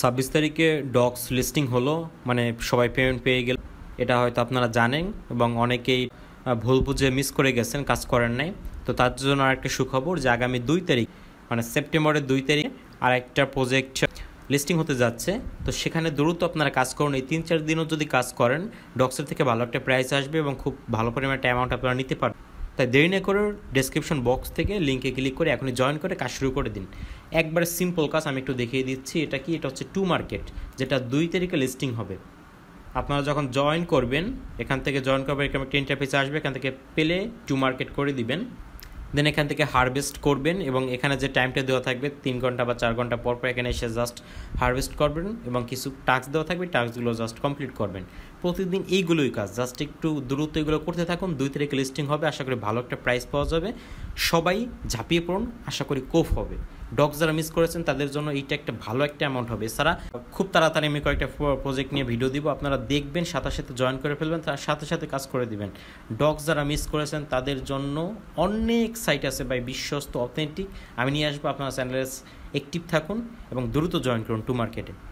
ছাব্বিশ তারিখে docs listing হলো মানে সবাই পেমেন্ট পেয়ে গেল এটা হয়তো আপনারা জানেন এবং অনেকেই ভুল বুঝে মিস করে গেছেন কাজ করেন নাই তো তার জন্য আরেকটা সুখবর যে আগামী দুই তারিখ মানে সেপ্টেম্বরের দুই তারিখ একটা প্রজেক্ট লিস্টিং হতে যাচ্ছে তো সেখানে দ্রুত আপনারা কাজ করুন এই তিন চার দিনও যদি কাজ করেন ডক্সের থেকে ভালো একটা প্রাইস আসবে এবং খুব ভালো পরিমাণ একটা অ্যামাউন্ট আপনারা নিতে পারবেন তাই দেরি না করে ডেসক্রিপশন বক্স থেকে লিঙ্কে ক্লিক করে এখনই জয়েন করে কাজ শুরু করে দিন একবার সিম্পল কাজ আমি একটু দেখিয়ে দিচ্ছি এটা কি এটা হচ্ছে টু মার্কেট যেটা দুই তারিখে লিস্টিং হবে আপনারা যখন জয়েন করবেন এখান থেকে জয়েন করবেন এরকম একটা ইন্টারফেস আসবে এখান থেকে পেলে টু মার্কেট করে দিবেন দেন এখান থেকে হারভেস্ট করবেন এবং এখানে যে টাইমটা দেওয়া থাকবে তিন ঘন্টা বা চার ঘন্টা পর পর এখানে এসে জাস্ট হারভেস্ট করবেন এবং কিছু টাস্ক দেওয়া থাকবে টাস্কগুলো জাস্ট কমপ্লিট করবেন প্রতিদিন এইগুলোই কাজ জাস্ট একটু দ্রুত এগুলো করতে থাকুন দুই তারিখে লিস্টিং হবে আশা করি ভালো একটা প্রাইস পাওয়া যাবে সবাই ঝাঁপিয়ে পড়ুন আশা করি কোফ হবে ডগস যারা মিস করেছেন তাদের জন্য এইটা একটা ভালো একটা অ্যামাউন্ট হবে এছাড়া খুব তাড়াতাড়ি আমি কয়েকটা প্রজেক্ট নিয়ে ভিডিও দিব আপনারা দেখবেন সাথে সাথে জয়েন করে ফেলবেন তার সাথে সাথে কাজ করে দিবেন ডগস যারা মিস করেছেন তাদের জন্য অনেক সাইট আছে বাই বিশ্বস্ত অথেন্টিক আমি নিয়ে আসবো আপনারা চ্যানেলে অ্যাক্টিভ থাকুন এবং দ্রুত জয়েন করুন টু মার্কেটে